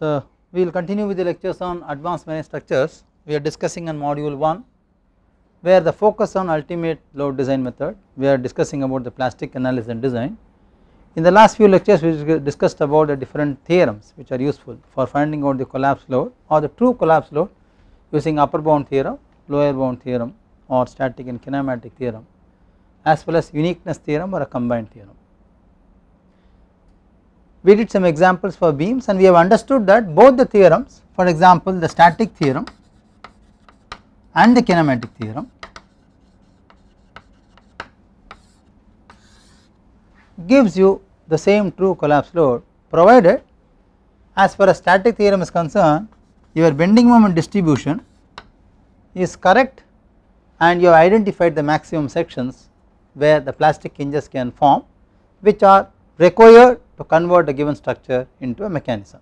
So, we will continue with the lectures on advanced marine structures we are discussing on module 1 where the focus on ultimate load design method we are discussing about the plastic analysis and design. In the last few lectures we discussed about the different theorems which are useful for finding out the collapse load or the true collapse load using upper bound theorem, lower bound theorem or static and kinematic theorem as well as uniqueness theorem or a combined theorem we did some examples for beams and we have understood that both the theorems for example the static theorem and the kinematic theorem gives you the same true collapse load provided as far as static theorem is concerned your bending moment distribution is correct and you have identified the maximum sections where the plastic hinges can form which are required to convert a given structure into a mechanism.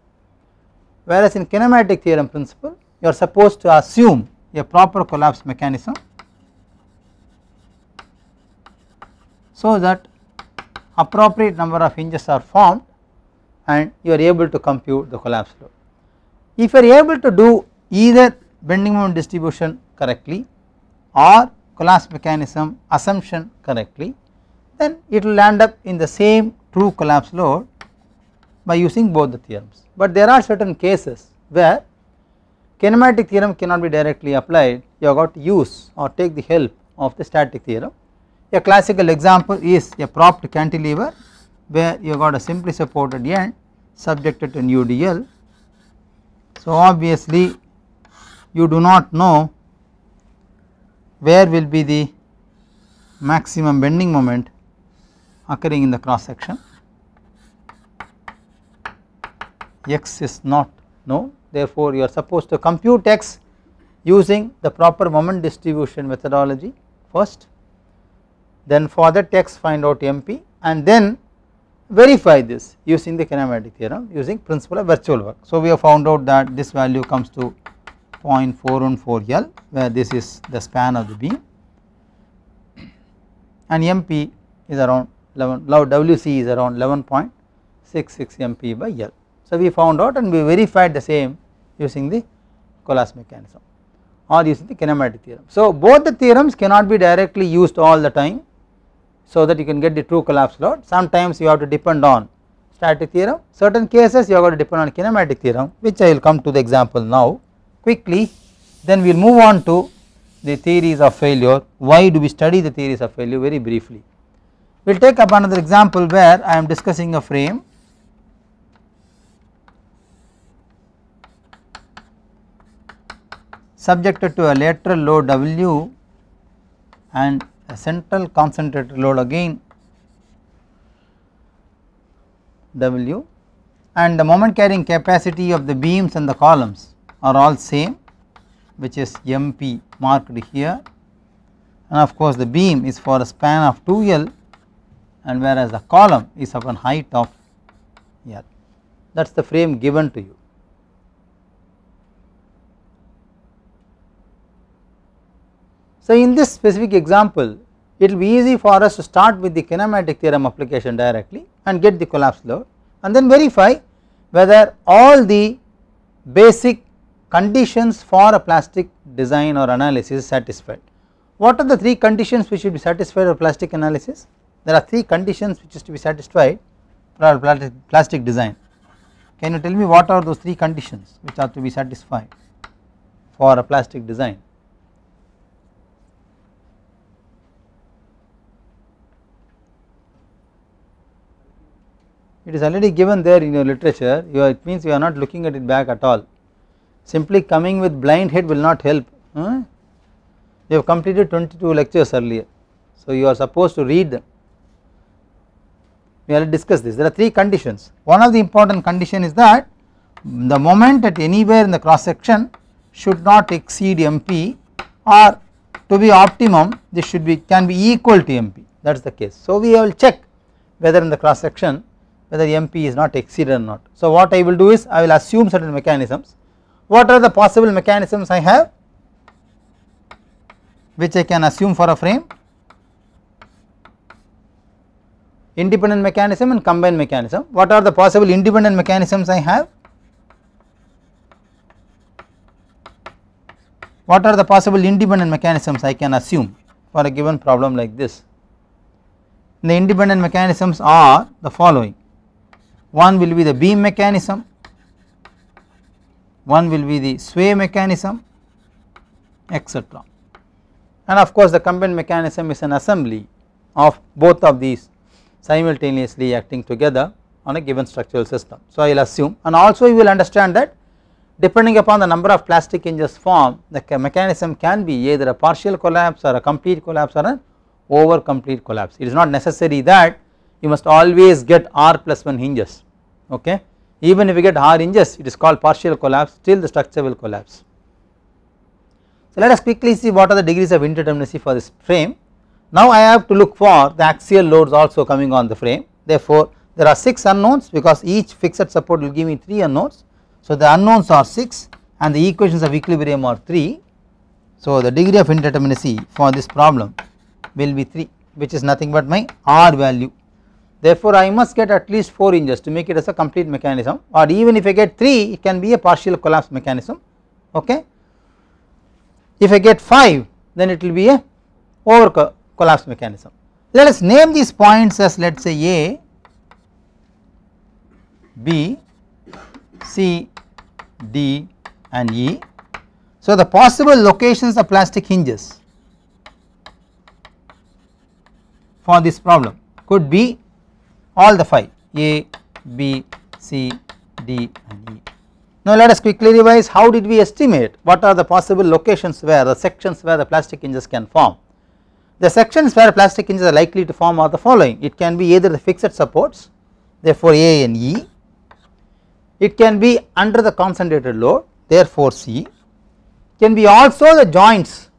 Whereas in kinematic theorem principle you are supposed to assume a proper collapse mechanism so that appropriate number of hinges are formed and you are able to compute the collapse load. If you are able to do either bending moment distribution correctly or collapse mechanism assumption correctly then it will land up in the same true collapse load by using both the theorems. But there are certain cases where kinematic theorem cannot be directly applied, you have got to use or take the help of the static theorem. A classical example is a propped cantilever where you have got a simply supported end subjected to an UDL. So obviously you do not know where will be the maximum bending moment occurring in the cross section x is not no therefore you are supposed to compute x using the proper moment distribution methodology first then for that x find out mp and then verify this using the kinematic theorem using principle of virtual work. So we have found out that this value comes to 0.414L where this is the span of the beam and mp is around 11 now WC is around 11.66 MP by L. So we found out and we verified the same using the Colas mechanism or using the kinematic theorem. So both the theorems cannot be directly used all the time so that you can get the true collapse load sometimes you have to depend on static theorem certain cases you have to depend on kinematic theorem which I will come to the example now quickly then we will move on to the theories of failure why do we study the theories of failure very briefly. We will take up another example where I am discussing a frame subjected to a lateral load W and a central concentrated load again W and the moment carrying capacity of the beams and the columns are all same which is MP marked here and of course the beam is for a span of 2L and whereas the column is of an height of L. That is the frame given to you. So in this specific example it will be easy for us to start with the kinematic theorem application directly and get the collapse load and then verify whether all the basic conditions for a plastic design or analysis is satisfied. What are the three conditions which should be satisfied for plastic analysis? there are three conditions which is to be satisfied for our plastic design. Can you tell me what are those three conditions which are to be satisfied for a plastic design? It is already given there in your literature, you are, it means you are not looking at it back at all. Simply coming with blind head will not help. You have completed 22 lectures earlier, so you are supposed to read them we will discussed this there are three conditions one of the important condition is that the moment at anywhere in the cross section should not exceed mp or to be optimum this should be can be equal to mp that is the case. So we will check whether in the cross section whether mp is not exceeded or not. So what I will do is I will assume certain mechanisms what are the possible mechanisms I have which I can assume for a frame independent mechanism and combined mechanism. What are the possible independent mechanisms I have? What are the possible independent mechanisms I can assume for a given problem like this? The independent mechanisms are the following. One will be the beam mechanism, one will be the sway mechanism etc. And of course the combined mechanism is an assembly of both of these simultaneously acting together on a given structural system. So, I will assume and also you will understand that depending upon the number of plastic hinges formed the mechanism can be either a partial collapse or a complete collapse or an over complete collapse. It is not necessary that you must always get R plus 1 hinges okay even if you get R hinges it is called partial collapse still the structure will collapse. So, let us quickly see what are the degrees of indeterminacy for this frame now, I have to look for the axial loads also coming on the frame therefore, there are 6 unknowns because each fixed support will give me 3 unknowns. So, the unknowns are 6 and the equations of equilibrium are 3. So, the degree of indeterminacy for this problem will be 3 which is nothing but my R value. Therefore, I must get at least 4 inches to make it as a complete mechanism or even if I get 3 it can be a partial collapse mechanism ok. If I get 5 then it will be a over collapse mechanism. Let us name these points as let us say A, B, C, D and E. So, the possible locations of plastic hinges for this problem could be all the 5 A, B, C, D and E. Now let us quickly revise how did we estimate what are the possible locations where the sections where the plastic hinges can form. The sections where plastic hinges are likely to form are the following it can be either the fixed supports therefore A and E, it can be under the concentrated load therefore C, can be also the joints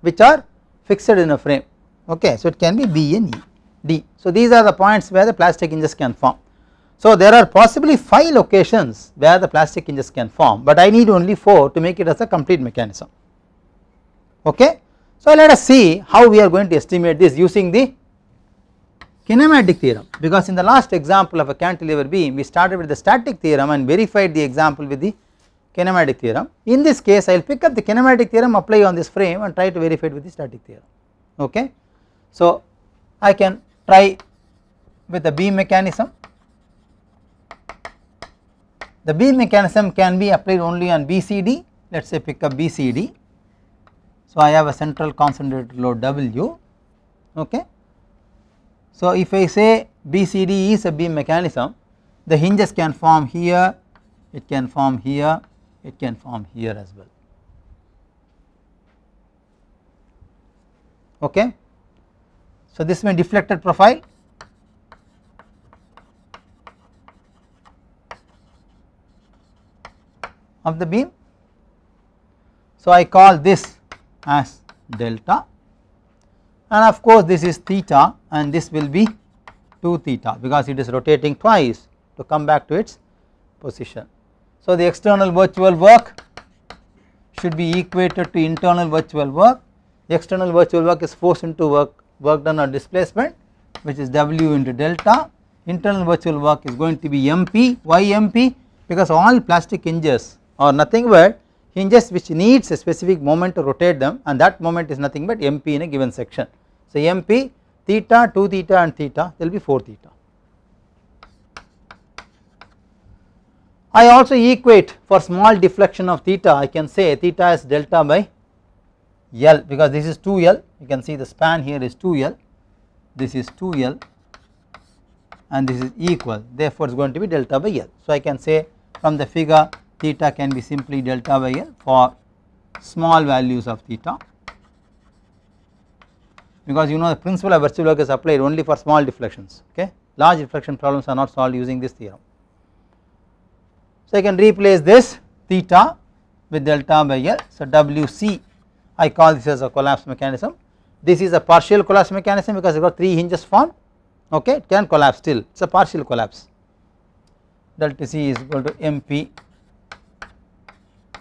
which are fixed in a frame okay so it can be B and E D. So these are the points where the plastic hinges can form. So there are possibly 5 locations where the plastic hinges can form but I need only 4 to make it as a complete mechanism okay. So, let us see how we are going to estimate this using the kinematic theorem because in the last example of a cantilever beam we started with the static theorem and verified the example with the kinematic theorem. In this case I will pick up the kinematic theorem apply on this frame and try to verify it with the static theorem okay. So I can try with the beam mechanism. The beam mechanism can be applied only on BCD let us say pick up BCD so, I have a central concentrated load W okay. So, if I say BCD is a beam mechanism the hinges can form here, it can form here, it can form here as well okay. So, this is my deflected profile of the beam. So, I call this as delta and of course this is theta and this will be 2 theta because it is rotating twice to come back to its position. So the external virtual work should be equated to internal virtual work external virtual work is force into work work done or displacement which is W into delta internal virtual work is going to be MP why MP because all plastic hinges are nothing but hinges which needs a specific moment to rotate them and that moment is nothing but mp in a given section. So, mp theta 2 theta and theta there will be 4 theta. I also equate for small deflection of theta I can say theta is delta by L because this is 2L you can see the span here is 2L this is 2L and this is equal therefore it is going to be delta by L. So I can say from the figure theta can be simply delta by L for small values of theta because you know the principle of virtual work is applied only for small deflections okay large deflection problems are not solved using this theorem. So I can replace this theta with delta by L so WC I call this as a collapse mechanism this is a partial collapse mechanism because it got 3 hinges formed okay it can collapse still it is a partial collapse delta C is equal to MP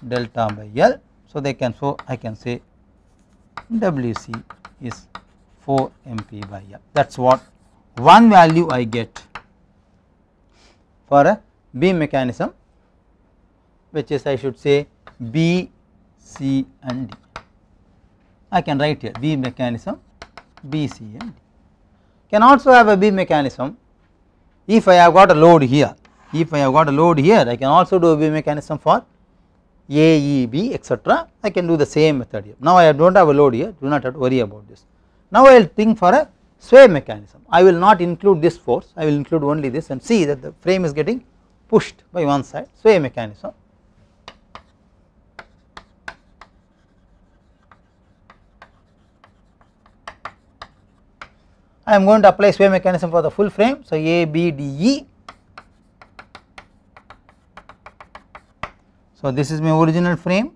delta by L. So they can so I can say WC is 4 MP by L that is what one value I get for a beam mechanism which is I should say B, C and D. I can write here beam mechanism B, C and D. Can also have a beam mechanism if I have got a load here, if I have got a load here I can also do a beam mechanism for AEB etc. I can do the same method here. Now I do not have a load here, do not have to worry about this. Now I will think for a sway mechanism. I will not include this force, I will include only this and see that the frame is getting pushed by one side, sway mechanism. I am going to apply sway mechanism for the full frame. So, A, B, D, E So, this is my original frame.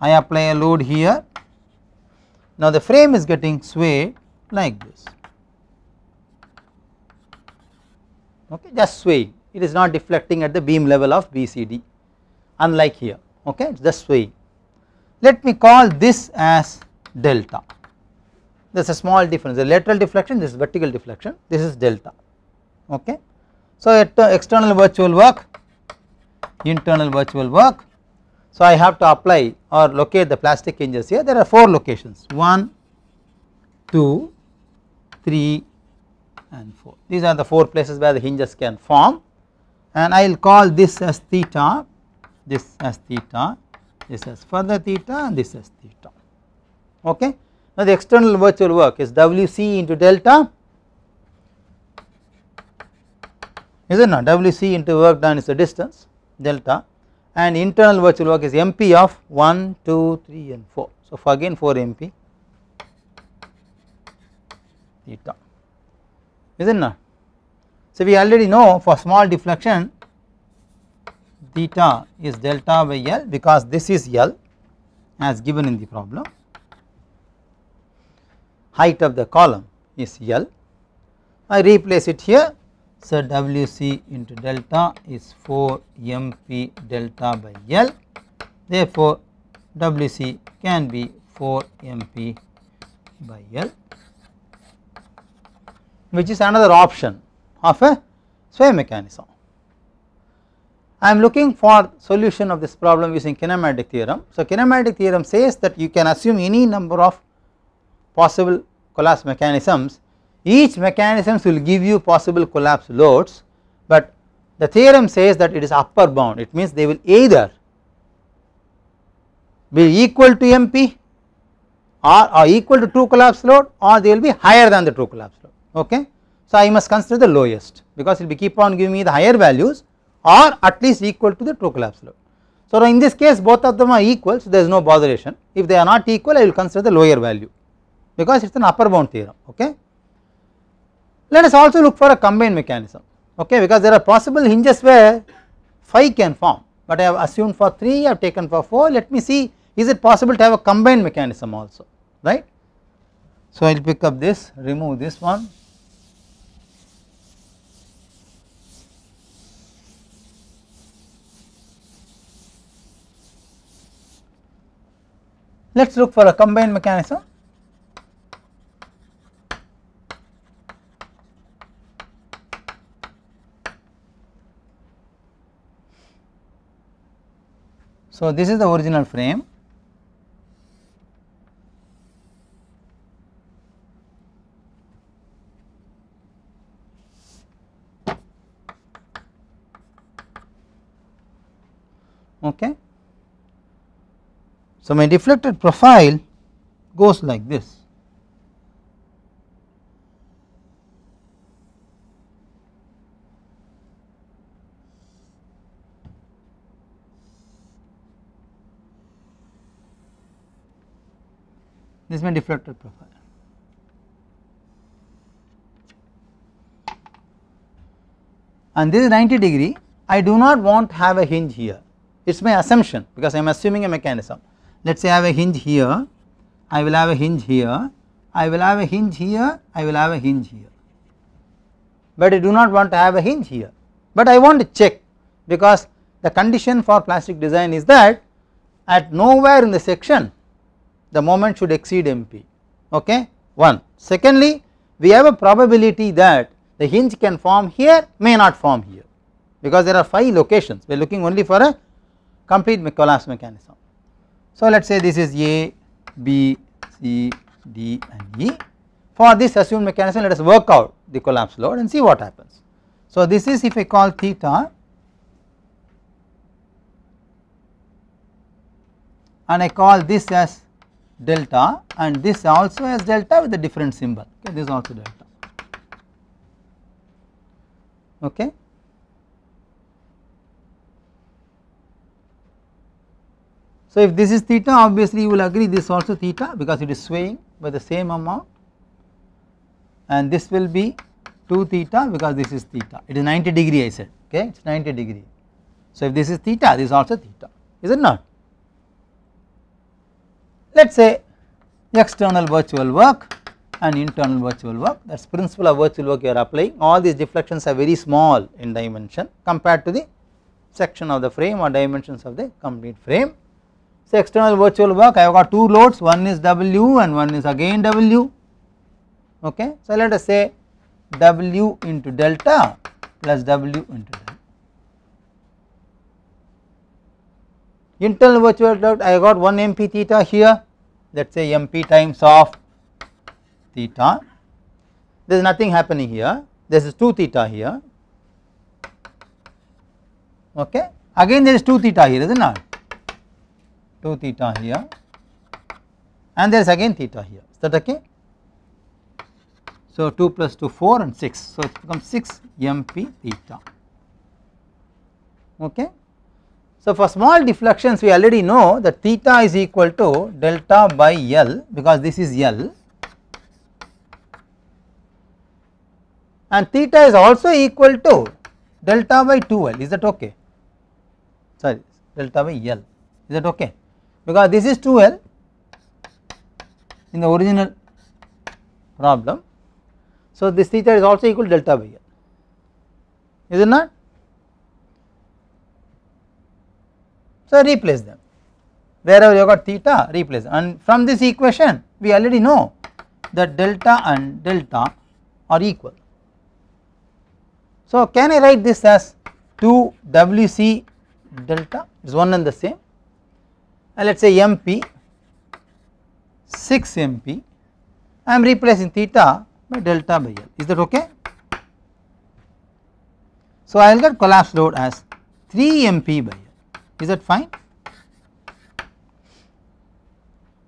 I apply a load here. Now, the frame is getting swayed like this, okay, just swaying, it is not deflecting at the beam level of BCD, unlike here, okay, it is just swaying. Let me call this as delta, there is a small difference, the lateral deflection, this is vertical deflection, this is delta, okay. So, external virtual work, internal virtual work. So, I have to apply or locate the plastic hinges here. There are 4 locations 1, 2, 3 and 4. These are the 4 places where the hinges can form and I will call this as theta, this as theta, this as further theta and this as theta. Okay. Now, the external virtual work is Wc into delta is it not Wc into work done is the distance delta and internal virtual work is MP of 1, 2, 3 and 4. So, for again 4 MP theta is it not. So, we already know for small deflection theta is delta by L because this is L as given in the problem. Height of the column is L. I replace it here so, Wc into delta is 4 Mp delta by L therefore, Wc can be 4 Mp by L which is another option of a sway mechanism. I am looking for solution of this problem using kinematic theorem. So, kinematic theorem says that you can assume any number of possible collapse mechanisms each mechanisms will give you possible collapse loads but the theorem says that it is upper bound it means they will either be equal to MP or, or equal to true collapse load or they will be higher than the true collapse load okay. So I must consider the lowest because it will keep on giving me the higher values or at least equal to the true collapse load. So in this case both of them are equal so there is no botheration if they are not equal I will consider the lower value because it is an upper bound theorem okay. Let us also look for a combined mechanism okay because there are possible hinges where phi can form but I have assumed for 3 I have taken for 4 let me see is it possible to have a combined mechanism also right. So I will pick up this remove this one let us look for a combined mechanism So, this is the original frame okay. So, my deflected profile goes like this. this is my deflector profile. And this is 90 degree I do not want to have a hinge here it is my assumption because I am assuming a mechanism let us say I have a hinge here I will have a hinge here I will have a hinge here I will have a hinge here but I do not want to have a hinge here but I want to check because the condition for plastic design is that at nowhere in the section the moment should exceed mp okay one. Secondly we have a probability that the hinge can form here may not form here because there are 5 locations we are looking only for a complete Michaelis mechanism. So let us say this is A, B, C, D and E for this assumed mechanism let us work out the collapse load and see what happens. So this is if I call theta and I call this as delta and this also has delta with a different symbol okay this also delta okay so if this is theta obviously you will agree this also theta because it is swaying by the same amount and this will be 2 theta because this is theta it is 90 degree I said okay it is 90 degree so if this is theta this is also theta is it not let us say external virtual work and internal virtual work that is principle of virtual work you are applying all these deflections are very small in dimension compared to the section of the frame or dimensions of the complete frame. So external virtual work I have got two loads one is W and one is again W okay. So let us say W into delta plus W into delta. Internal virtual work I got 1 MP theta here let us say mp times of theta. There is nothing happening here, there is 2 theta here, okay. Again there is 2 theta here, is it not? 2 theta here and there is again theta here, is that okay? So 2 plus 2 4 and 6, so it becomes 6 mp theta, okay. So, for small deflections we already know that theta is equal to delta by L because this is L and theta is also equal to delta by 2L is that ok sorry delta by L is that ok because this is 2L in the original problem. So, this theta is also equal to delta by L is it not So, replace them wherever you got theta replace and from this equation we already know that delta and delta are equal. So, can I write this as 2 Wc delta is one and the same and let us say Mp 6 Mp I am replacing theta by delta by L is that okay. So, I will get collapse load as 3 Mp by L is that fine?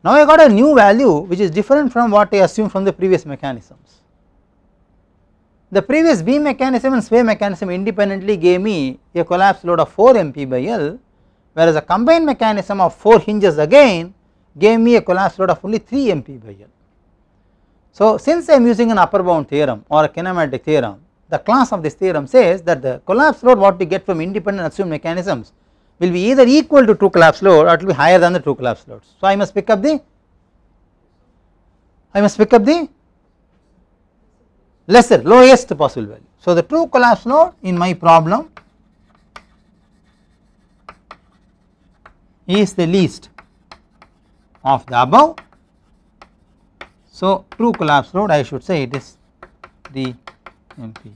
Now I got a new value which is different from what I assumed from the previous mechanisms. The previous beam mechanism and sway mechanism independently gave me a collapse load of 4 mp by L whereas a combined mechanism of 4 hinges again gave me a collapse load of only 3 mp by L. So since I am using an upper bound theorem or a kinematic theorem the class of this theorem says that the collapse load what we get from independent assumed mechanisms will be either equal to true collapse load or it will be higher than the true collapse load. So I must pick up the I must pick up the lesser lowest possible value. So the true collapse load in my problem is the least of the above. So true collapse load I should say it is the NP.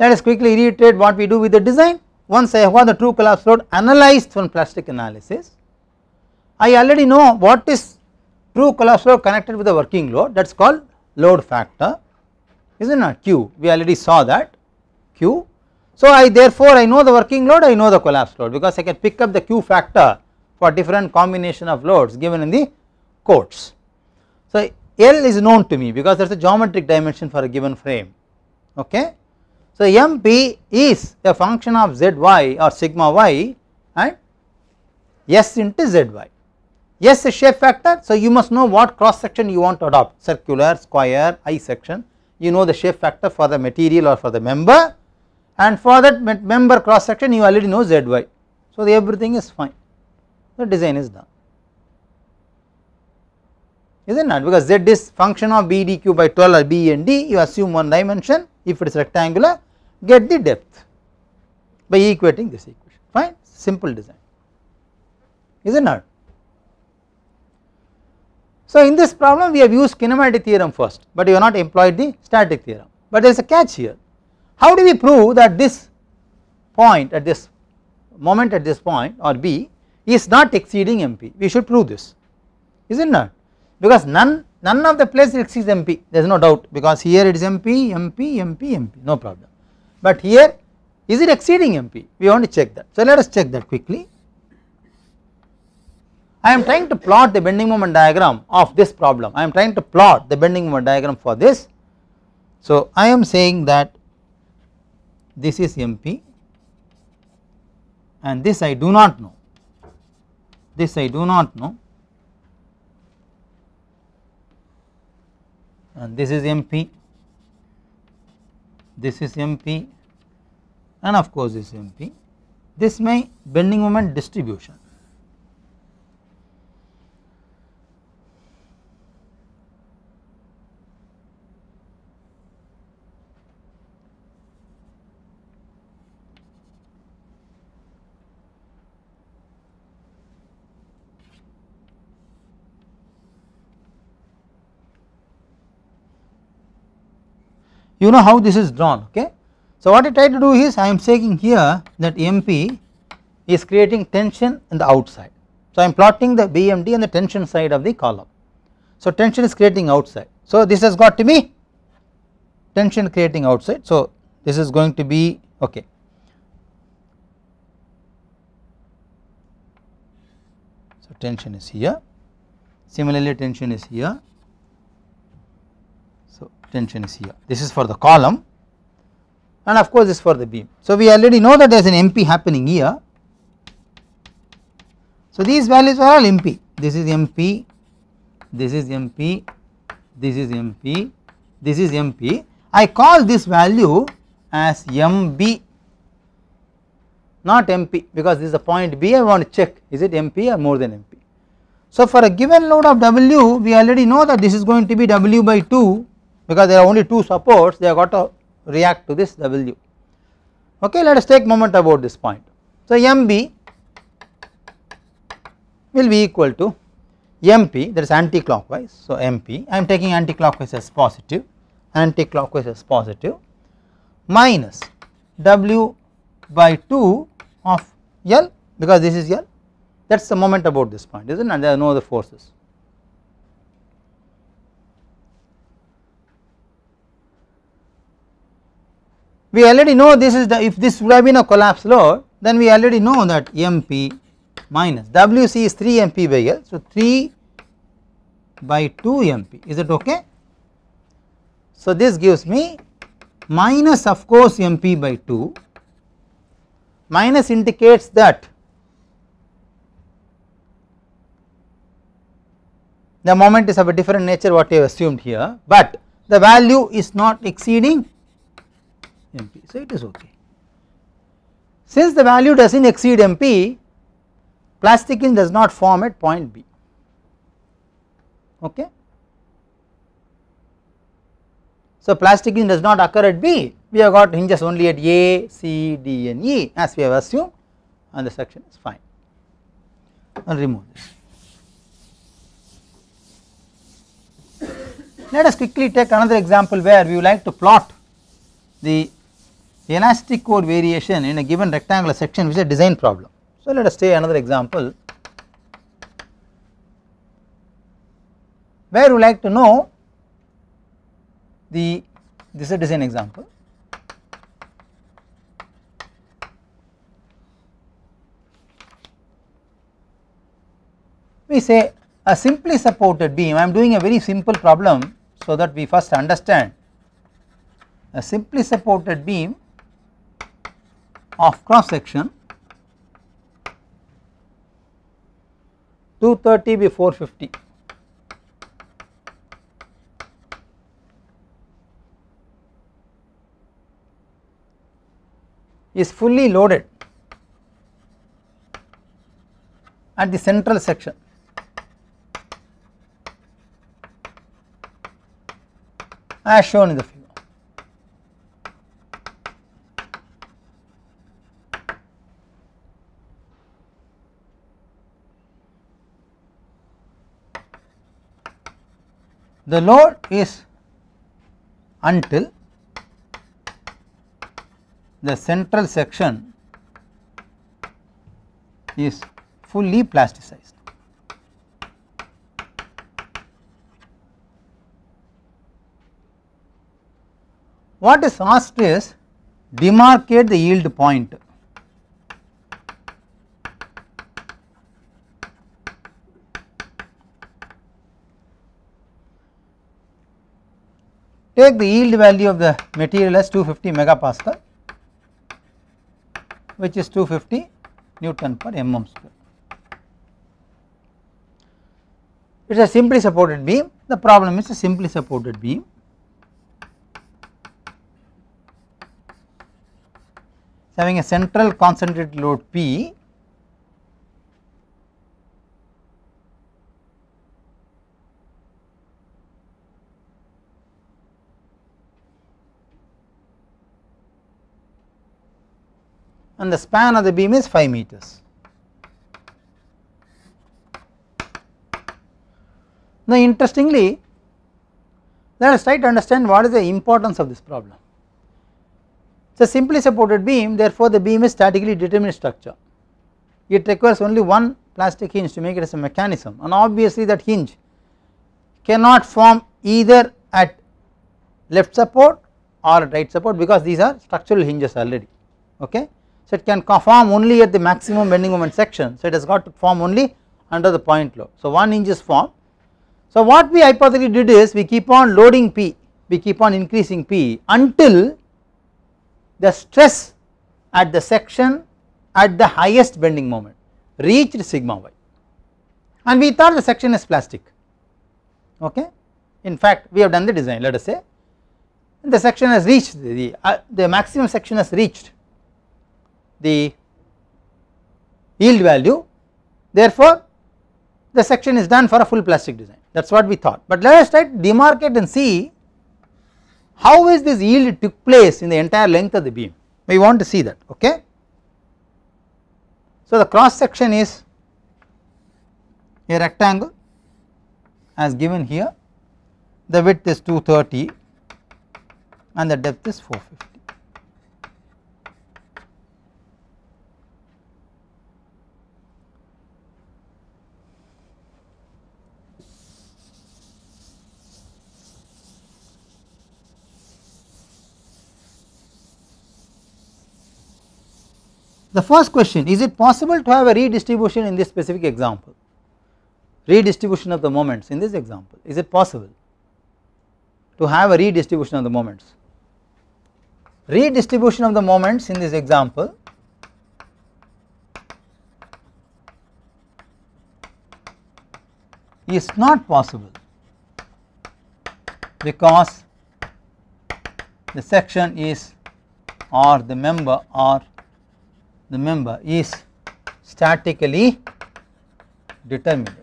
Let us quickly reiterate what we do with the design. Once I have the true collapse load analyzed from plastic analysis, I already know what is true collapse load connected with the working load that is called load factor is it not Q we already saw that Q. So, I therefore I know the working load I know the collapse load because I can pick up the Q factor for different combination of loads given in the codes. So, L is known to me because there is a geometric dimension for a given frame okay so, MP is a function of zy or sigma y and S into zy. S is shape factor, so you must know what cross section you want to adopt circular, square, I section. You know the shape factor for the material or for the member and for that member cross section you already know zy. So, everything is fine, the design is done is it not because z is function of b d q by 12 or b and d you assume one dimension if it is rectangular get the depth by equating this equation fine simple design is it not. So in this problem we have used kinematic theorem first but we have not employed the static theorem but there is a catch here how do we prove that this point at this moment at this point or B is not exceeding MP we should prove this is it not because none none of the place x is MP there is no doubt because here it is MP, MP, MP, MP no problem. But here is it exceeding MP we want to check that. So let us check that quickly. I am trying to plot the bending moment diagram of this problem I am trying to plot the bending moment diagram for this. So I am saying that this is MP and this I do not know this I do not know and uh, this is MP, this is MP and of course this MP. This may bending moment distribution you know how this is drawn okay. So what I try to do is I am saying here that MP is creating tension in the outside. So I am plotting the BMD and the tension side of the column. So tension is creating outside. So this has got to be tension creating outside. So this is going to be okay. So tension is here. Similarly tension is here tension is here. This is for the column and of course is for the beam. So we already know that there is an MP happening here. So these values are all MP. This is MP, this is MP, this is MP, this is MP. I call this value as MB not MP because this is a point B I want to check is it MP or more than MP. So for a given load of W we already know that this is going to be W by 2 because there are only two supports they have got to react to this W. Okay, let us take moment about this point. So, MB will be equal to MP that is anti-clockwise. So, MP I am taking anti-clockwise as positive, anti-clockwise as positive minus W by 2 of L because this is L that is the moment about this point is not and there are no other forces. we already know this is the if this would have been a collapse load then we already know that MP minus WC is 3 MP by L. So, 3 by 2 MP is it ok. So, this gives me minus of course MP by 2 minus indicates that the moment is of a different nature what you have assumed here, but the value is not exceeding MP. So, it is okay. Since the value does not exceed MP, plasticine does not form at point B. Okay. So, plasticine does not occur at B, we have got hinges only at A, C, D and E as we have assumed and the section is fine and remove this. Let us quickly take another example where we would like to plot the elastic core variation in a given rectangular section which is a design problem. So, let us take another example where we like to know the this is a design example. We say a simply supported beam, I am doing a very simple problem so that we first understand a simply supported beam of cross section 230 by 450. is fully loaded at the central section. as shown in the figure. the load is until the central section is fully plasticized. What is asked is demarcate the yield point Take the yield value of the material as 250 megapascal which is 250 Newton per mm square. It is a simply supported beam, the problem is a simply supported beam. having a central concentrated load P and the span of the beam is 5 meters. Now interestingly let us try to understand what is the importance of this problem. It is a simply supported beam therefore the beam is statically determined structure. It requires only one plastic hinge to make it as a mechanism and obviously that hinge cannot form either at left support or right support because these are structural hinges already okay. So, it can form only at the maximum bending moment section. So, it has got to form only under the point load. So, 1 inch is formed. So, what we hypothetically did is we keep on loading P, we keep on increasing P until the stress at the section at the highest bending moment reached sigma y and we thought the section is plastic okay in fact we have done the design let us say the section has reached the, uh, the maximum section has reached the yield value therefore the section is done for a full plastic design that is what we thought but let us try to demarcate and see how is this yield took place in the entire length of the beam we want to see that okay. So the cross section is a rectangle as given here the width is 230 and the depth is 450 The first question is it possible to have a redistribution in this specific example, redistribution of the moments in this example is it possible to have a redistribution of the moments. Redistribution of the moments in this example is not possible because the section is or the member or the member is statically determinate.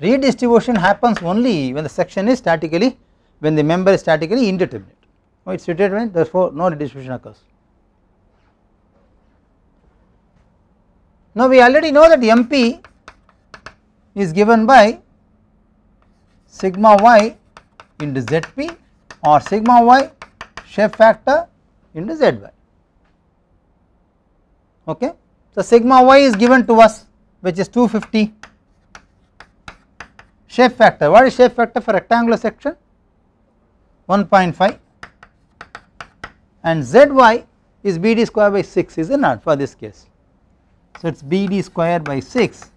Redistribution happens only when the section is statically when the member is statically indeterminate. Oh, it is determinate therefore no redistribution occurs. Now we already know that MP is given by sigma y into Zp or sigma y shape factor into Zy okay. So, sigma y is given to us which is 250 shape factor what is shape factor for rectangular section 1.5 and zy is bd square by 6 is it not for this case. So, it is bd square by 6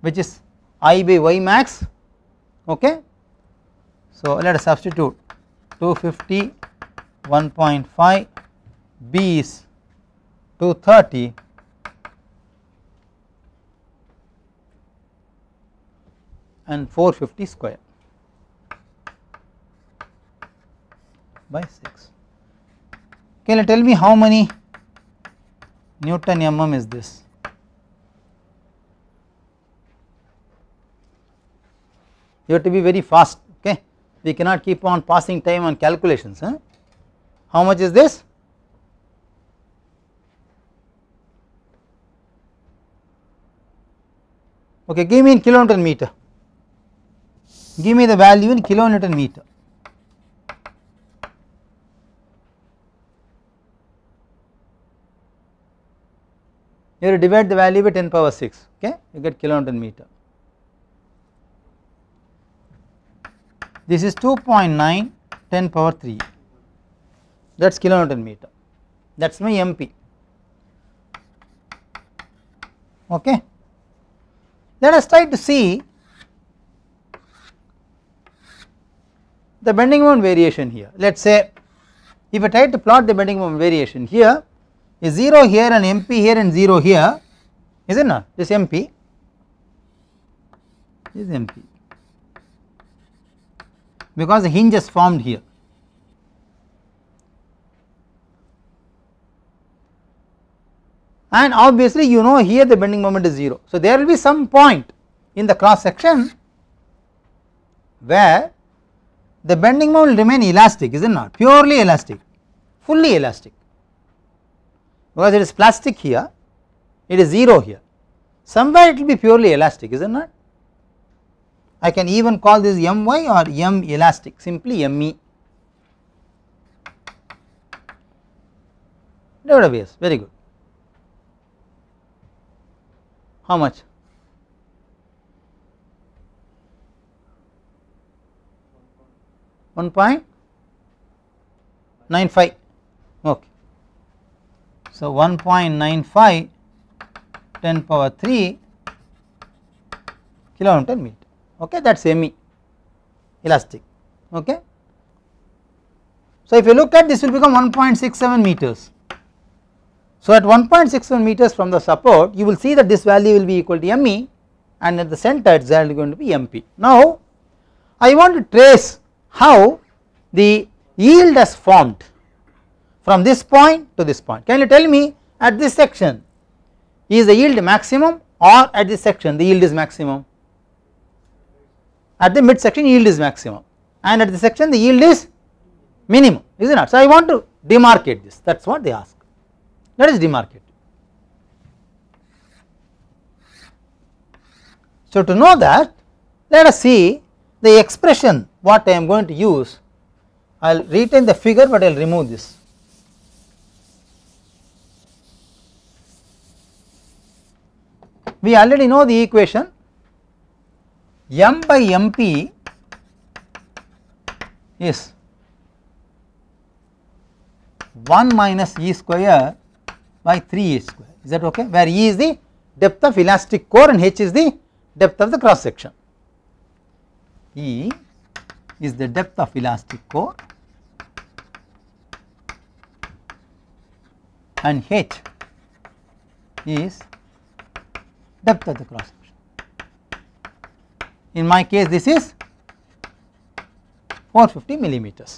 which is i by y max okay. So, let us substitute 250 1.5 b is to 30 and 450 square by 6. Can you tell me how many Newton mm is this? You have to be very fast, okay. We cannot keep on passing time on calculations. Huh? How much is this? okay give me in kilonewton meter give me the value in kilonewton meter here you divide the value by 10 power 6 okay you get kilonewton meter this is 2.9 10 power 3 that is kilonewton meter that is my MP okay. Let us try to see the bending moment variation here. Let us say if I try to plot the bending moment variation here is 0 here and MP here and 0 here is it not this MP is MP because the hinge is formed here and obviously you know here the bending moment is 0. So, there will be some point in the cross section where the bending moment will remain elastic is it not purely elastic fully elastic because it is plastic here it is 0 here somewhere it will be purely elastic is it not I can even call this my or m elastic simply me very good how much? One point nine five. Okay. So one point nine five ten power three kilometer meter. Okay, that's semi elastic. Okay. So if you look at this, will become one point six seven meters. So at 1.61 meters from the support you will see that this value will be equal to ME and at the center it is going to be MP. Now I want to trace how the yield has formed from this point to this point. Can you tell me at this section is the yield maximum or at this section the yield is maximum? At the mid section yield is maximum and at the section the yield is minimum is it not. So I want to demarcate this that is what they ask. Let that is demarcated. So, to know that let us see the expression what I am going to use I will retain the figure but I will remove this. We already know the equation m by mp is 1 minus e square by 3a square is that okay where e is the depth of elastic core and h is the depth of the cross section. E is the depth of elastic core and h is depth of the cross section. In my case this is 450 millimeters.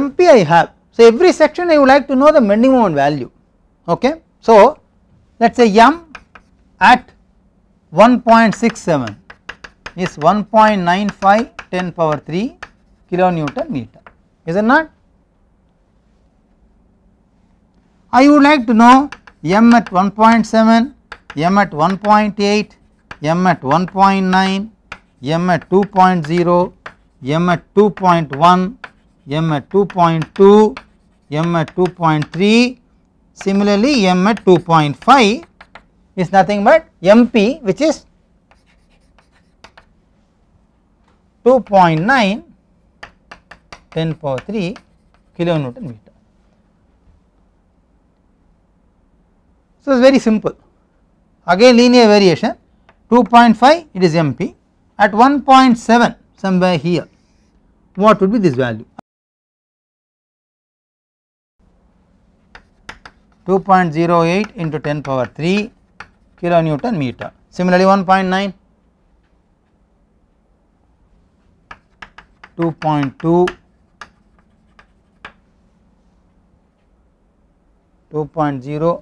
MP I have so, every section I would like to know the minimum value okay. So, let us say m at 1.67 is 1.95 10 power 3 kilonewton meter is it not. I would like to know m at 1.7, m at 1.8, m at 1.9, m at 2.0, m at 2.1 m at 2.2, m at 2.3, similarly m at 2.5 is nothing but mp which is 2.9 10 power 3 newton meter. So, it is very simple again linear variation 2.5 it is mp at 1.7 somewhere here what would be this value 2.08 into 10 power 3 kilo newton meter. Similarly, 1.9, 2.2, 2.0,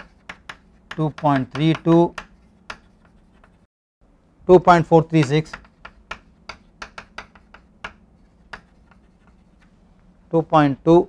2.32, 2.436, 2.2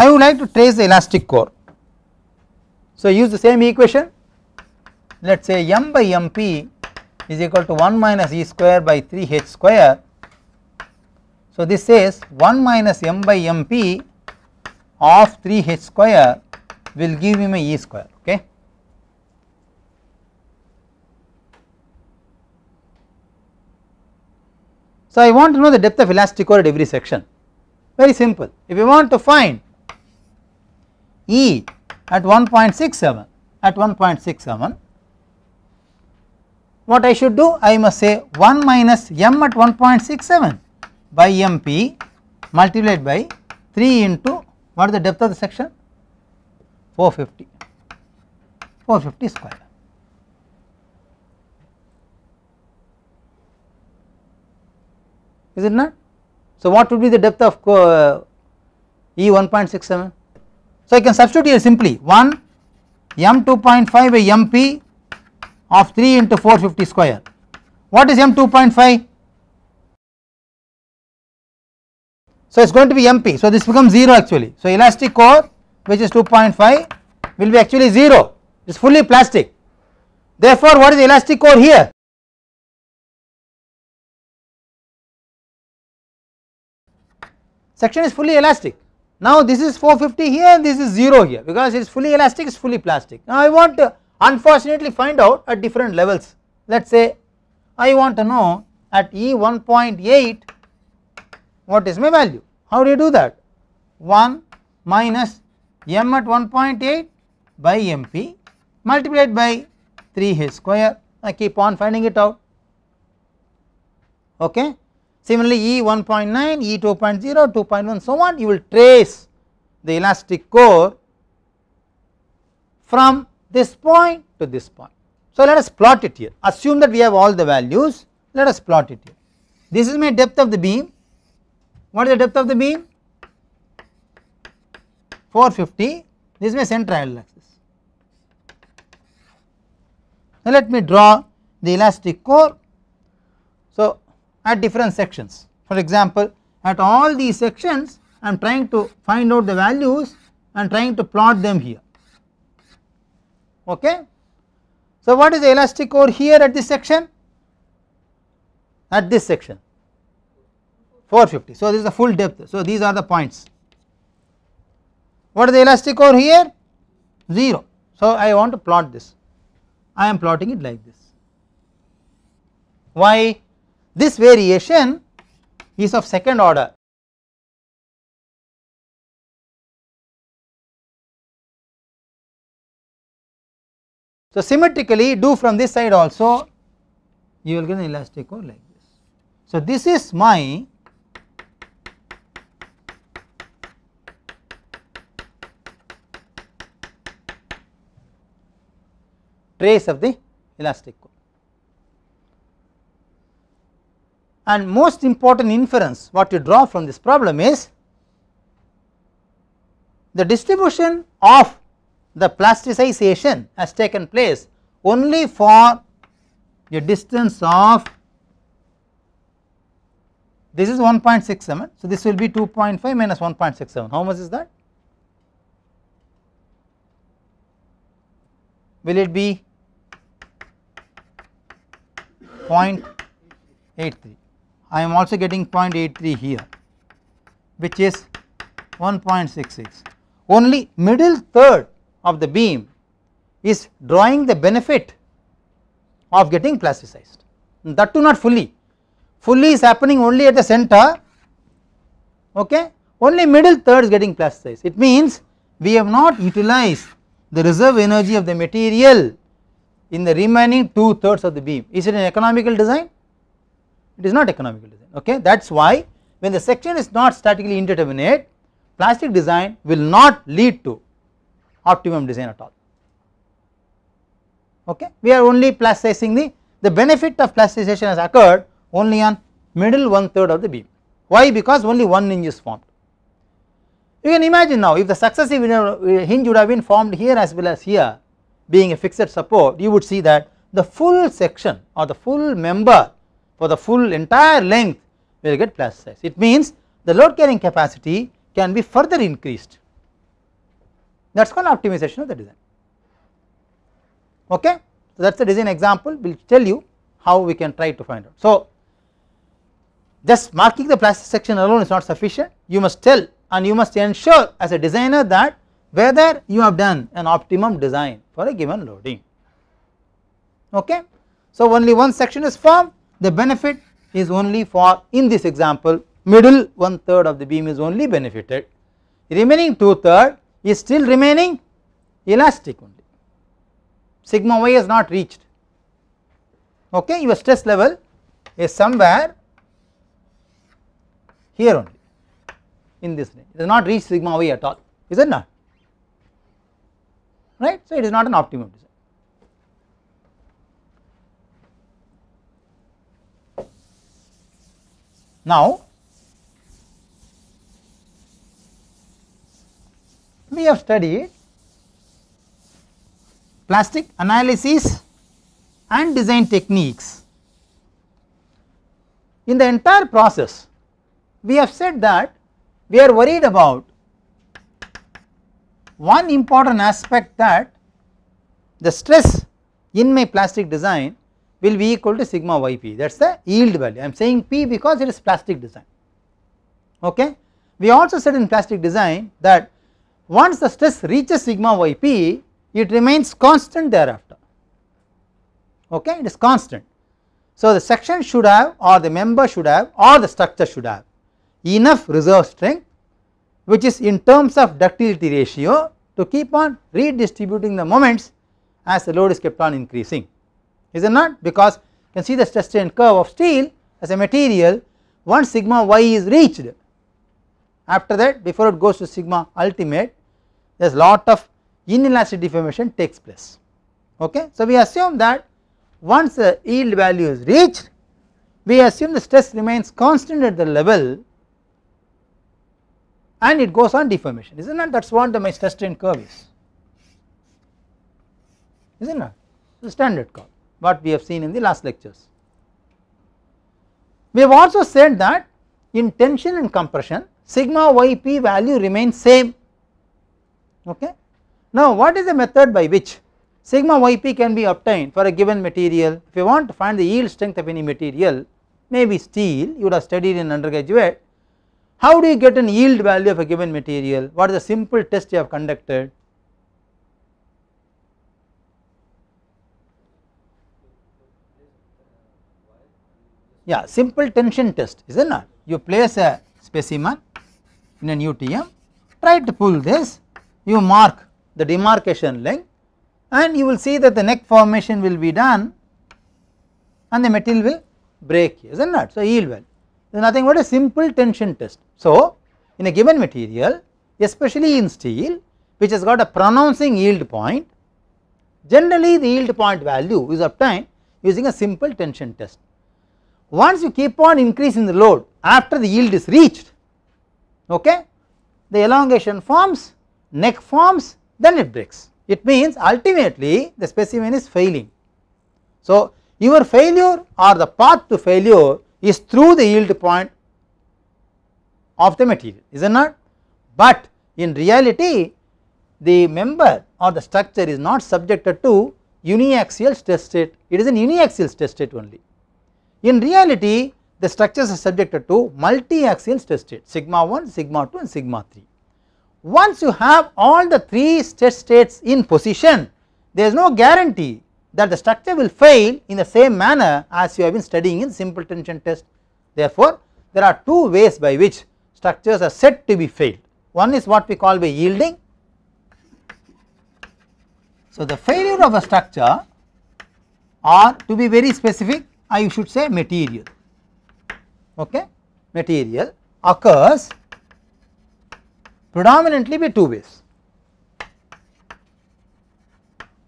I would like to trace the elastic core. So use the same equation let us say m by mp is equal to 1 minus e square by 3 h square. So this says 1 minus m by mp of 3 h square will give me my e square okay. So I want to know the depth of elastic core at every section very simple if you want to find E at 1.67 at 1.67 what I should do I must say 1 minus m at 1.67 by mp multiplied by 3 into what is the depth of the section 450 450 square. Is it not? So, what would be the depth of uh, E 1.67? So, I can substitute here simply 1 m 2.5 by mp of 3 into 450 square. What is m 2.5? So, it is going to be mp. So, this becomes 0 actually. So, elastic core which is 2.5 will be actually 0, it is fully plastic. Therefore, what is the elastic core here? Section is fully elastic. Now this is 450 here and this is 0 here because it is fully elastic, it is fully plastic. Now I want to unfortunately find out at different levels. Let us say I want to know at E 1.8 what is my value. How do you do that? 1 minus m at 1.8 by mp multiplied by 3 h square. I keep on finding it out. Okay. Similarly, E 1.9, E 2.0, 2.1 so on you will trace the elastic core from this point to this point. So, let us plot it here assume that we have all the values let us plot it here. This is my depth of the beam what is the depth of the beam 450 this is my central axis. Now, let me draw the elastic core at different sections. For example, at all these sections I am trying to find out the values and trying to plot them here. Okay. So, what is the elastic core here at this section? At this section 450. So, this is the full depth. So, these are the points. What is the elastic core here? 0. So, I want to plot this. I am plotting it like this. Why? This variation is of second order So, symmetrically do from this side also you will get an elastic core like this. So, this is my trace of the elastic core. and most important inference what you draw from this problem is the distribution of the plasticization has taken place only for a distance of this is 1.67. So, this will be 2.5 minus 1.67 how much is that? Will it be 0.83 I am also getting 0.83 here which is 1.66. Only middle third of the beam is drawing the benefit of getting plasticized that too not fully, fully is happening only at the center okay only middle third is getting plasticized it means we have not utilized the reserve energy of the material in the remaining two thirds of the beam. Is it an economical design? it is not economical design okay that is why when the section is not statically indeterminate plastic design will not lead to optimum design at all okay we are only plasticizing the the benefit of plasticization has occurred only on middle one third of the beam why because only one hinge is formed you can imagine now if the successive uh, hinge would have been formed here as well as here being a fixed support you would see that the full section or the full member for the full entire length we will get size. It means the load carrying capacity can be further increased that is called optimization of the design okay. So that is the design example we will tell you how we can try to find out. So just marking the plastic section alone is not sufficient you must tell and you must ensure as a designer that whether you have done an optimum design for a given loading okay. So only one section is formed the benefit is only for in this example middle one third of the beam is only benefited remaining two third is still remaining elastic only sigma y is not reached okay your stress level is somewhere here only in this range it has not reached sigma y at all is it not right so it is not an optimum design Now, we have studied plastic analysis and design techniques. In the entire process, we have said that we are worried about one important aspect that the stress in my plastic design will be equal to sigma yp that is the yield value I am saying p because it is plastic design okay. We also said in plastic design that once the stress reaches sigma yp it remains constant thereafter okay it is constant. So the section should have or the member should have or the structure should have enough reserve strength which is in terms of ductility ratio to keep on redistributing the moments as the load is kept on increasing is it not because you can see the stress strain curve of steel as a material once sigma y is reached after that before it goes to sigma ultimate there is lot of inelastic deformation takes place okay. So we assume that once the yield value is reached we assume the stress remains constant at the level and it goes on deformation is it not that is what the my stress strain curve is is it not the standard curve what we have seen in the last lectures. We have also said that in tension and compression sigma yp value remains same okay. Now what is the method by which sigma yp can be obtained for a given material if you want to find the yield strength of any material maybe steel you would have studied in undergraduate how do you get an yield value of a given material what is the simple test you have conducted Yeah, simple tension test is it not? You place a specimen in an UTM, try to pull this, you mark the demarcation length and you will see that the neck formation will be done and the material will break is it not? So, yield well nothing but a simple tension test. So, in a given material especially in steel which has got a pronouncing yield point generally the yield point value is obtained using a simple tension test once you keep on increasing the load after the yield is reached okay the elongation forms neck forms then it breaks it means ultimately the specimen is failing so your failure or the path to failure is through the yield point of the material is it not but in reality the member or the structure is not subjected to uniaxial stress state it is an uniaxial stress state only in reality, the structures are subjected to multi-axial stress state sigma 1, sigma 2 and sigma 3. Once you have all the three stress states in position, there is no guarantee that the structure will fail in the same manner as you have been studying in simple tension test. Therefore, there are two ways by which structures are said to be failed. One is what we call by yielding. So, the failure of a structure or to be very specific I should say material okay material occurs predominantly by two ways.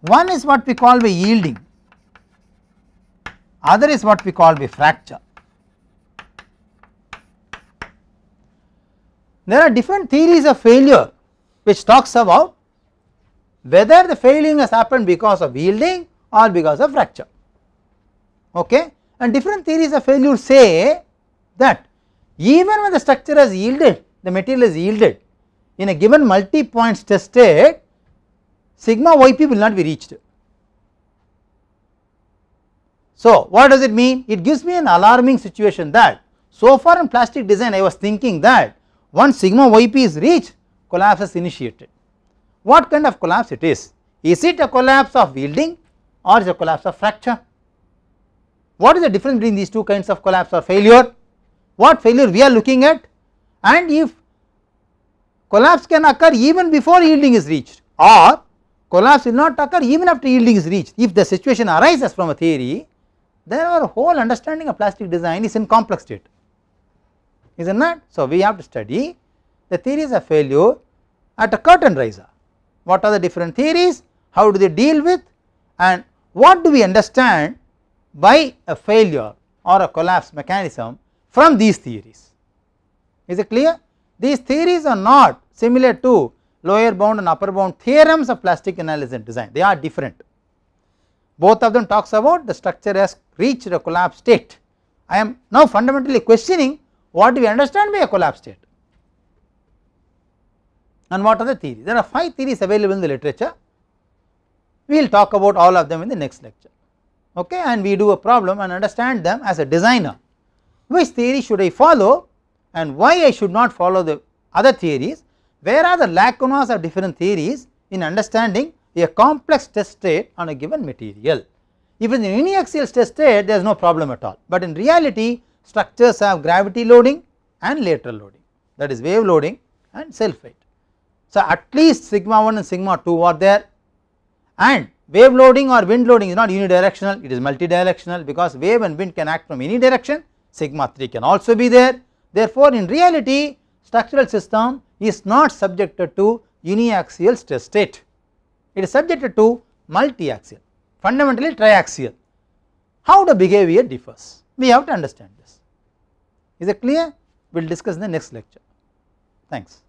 One is what we call by yielding, other is what we call by fracture. There are different theories of failure which talks about whether the failing has happened because of yielding or because of fracture okay and different theories of failure say that even when the structure has yielded the material is yielded in a given multi points tested sigma yp will not be reached. So what does it mean? It gives me an alarming situation that so far in plastic design I was thinking that once sigma yp is reached collapse is initiated. What kind of collapse it is? Is it a collapse of yielding or is it a collapse of fracture? What is the difference between these two kinds of collapse or failure? What failure we are looking at and if collapse can occur even before yielding is reached or collapse will not occur even after yielding is reached. If the situation arises from a theory, then our whole understanding of plastic design is in complex state, is it not? So, we have to study the theories of failure at a curtain riser. What are the different theories? How do they deal with? And what do we understand by a failure or a collapse mechanism from these theories. Is it clear? These theories are not similar to lower bound and upper bound theorems of plastic analysis and design, they are different. Both of them talks about the structure has reached a collapse state. I am now fundamentally questioning what do we understand by a collapse state and what are the theories. There are 5 theories available in the literature, we will talk about all of them in the next lecture okay and we do a problem and understand them as a designer which theory should I follow and why I should not follow the other theories where are the lacunas of different theories in understanding a complex test state on a given material. If it is an uniaxial stress state there is no problem at all, but in reality structures have gravity loading and lateral loading that is wave loading and self weight. So, at least sigma 1 and sigma 2 are there and wave loading or wind loading is not unidirectional, it is multidirectional because wave and wind can act from any direction, sigma 3 can also be there. Therefore, in reality structural system is not subjected to uniaxial stress state, it is subjected to multiaxial, fundamentally triaxial. How the behavior differs? We have to understand this. Is it clear? We will discuss in the next lecture. Thanks.